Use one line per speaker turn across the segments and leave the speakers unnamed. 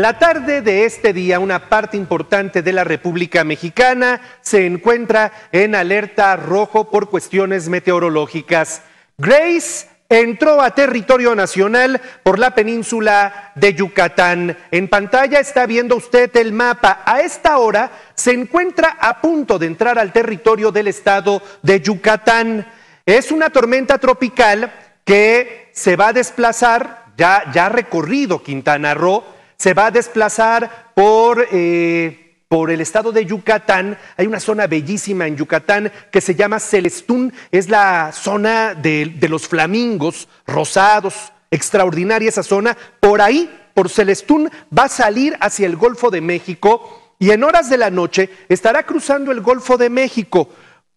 La tarde de este día, una parte importante de la República Mexicana se encuentra en alerta rojo por cuestiones meteorológicas. Grace entró a territorio nacional por la península de Yucatán. En pantalla está viendo usted el mapa. A esta hora se encuentra a punto de entrar al territorio del estado de Yucatán. Es una tormenta tropical que se va a desplazar, ya, ya ha recorrido Quintana Roo se va a desplazar por... Eh, por el estado de Yucatán. Hay una zona bellísima en Yucatán que se llama Celestún. Es la zona de, de, los flamingos rosados. Extraordinaria esa zona. Por ahí, por Celestún, va a salir hacia el Golfo de México y en horas de la noche estará cruzando el Golfo de México.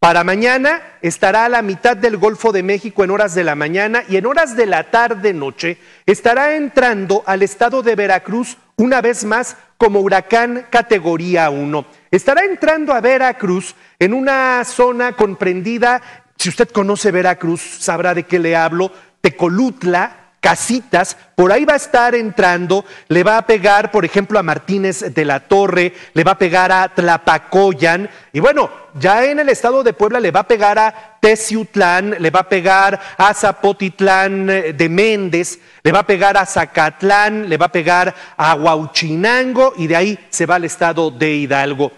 Para mañana estará a la mitad del Golfo de México en horas de la mañana y en horas de la tarde-noche estará entrando al estado de Veracruz una vez más como huracán categoría 1. Estará entrando a Veracruz en una zona comprendida, si usted conoce Veracruz sabrá de qué le hablo, Tecolutla, casitas, por ahí va a estar entrando, le va a pegar, por ejemplo, a Martínez de la Torre, le va a pegar a Tlapacoyan, y bueno, ya en el estado de Puebla le va a pegar a Teciutlán, le va a pegar a Zapotitlán eh, de Méndez, le va a pegar a Zacatlán, le va a pegar a Huauchinango, y de ahí se va al estado de Hidalgo.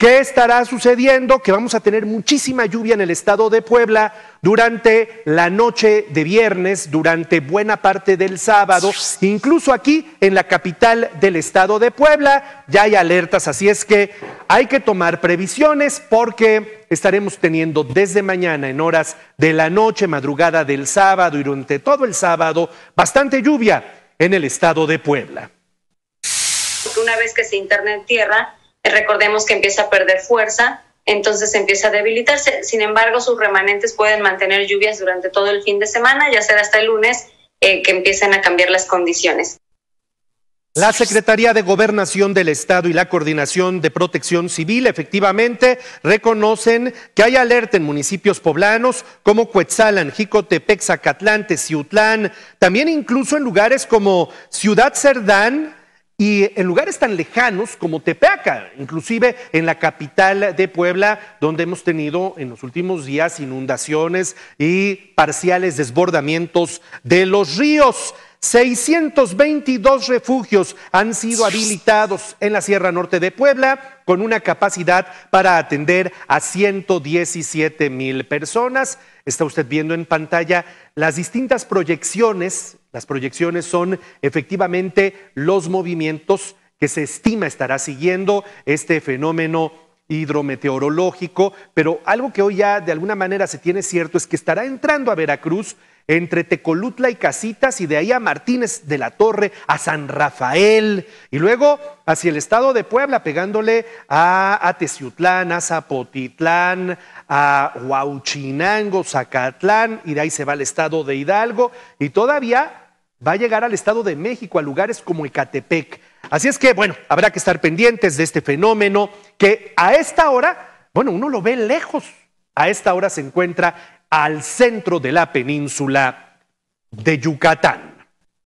¿Qué estará sucediendo? Que vamos a tener muchísima lluvia en el estado de Puebla durante la noche de viernes, durante buena parte del sábado, incluso aquí en la capital del estado de Puebla ya hay alertas, así es que hay que tomar previsiones porque estaremos teniendo desde mañana en horas de la noche, madrugada del sábado y durante todo el sábado bastante lluvia en el estado de Puebla. Una vez que se interna en tierra, eh, recordemos que empieza a perder fuerza, entonces empieza a debilitarse. Sin embargo, sus remanentes pueden mantener lluvias durante todo el fin de semana, ya sea hasta el lunes eh, que empiecen a cambiar las condiciones. La Secretaría de Gobernación del Estado y la Coordinación de Protección Civil efectivamente reconocen que hay alerta en municipios poblanos como Cuetzalan, Jicotepec, Zacatlán, Ciutlán, también incluso en lugares como Ciudad Cerdán, y en lugares tan lejanos como Tepeaca, inclusive en la capital de Puebla, donde hemos tenido en los últimos días inundaciones y parciales desbordamientos de los ríos. 622 refugios han sido habilitados en la Sierra Norte de Puebla con una capacidad para atender a 117 mil personas. Está usted viendo en pantalla las distintas proyecciones las proyecciones son efectivamente los movimientos que se estima estará siguiendo este fenómeno hidrometeorológico, pero algo que hoy ya de alguna manera se tiene cierto es que estará entrando a Veracruz entre Tecolutla y Casitas y de ahí a Martínez de la Torre, a San Rafael y luego hacia el estado de Puebla, pegándole a, a Teciutlán, a Zapotitlán, a Huauchinango, Zacatlán y de ahí se va al estado de Hidalgo y todavía va a llegar al estado de México, a lugares como Ecatepec. Así es que, bueno, habrá que estar pendientes de este fenómeno que a esta hora, bueno, uno lo ve lejos. A esta hora se encuentra al centro de la península de Yucatán.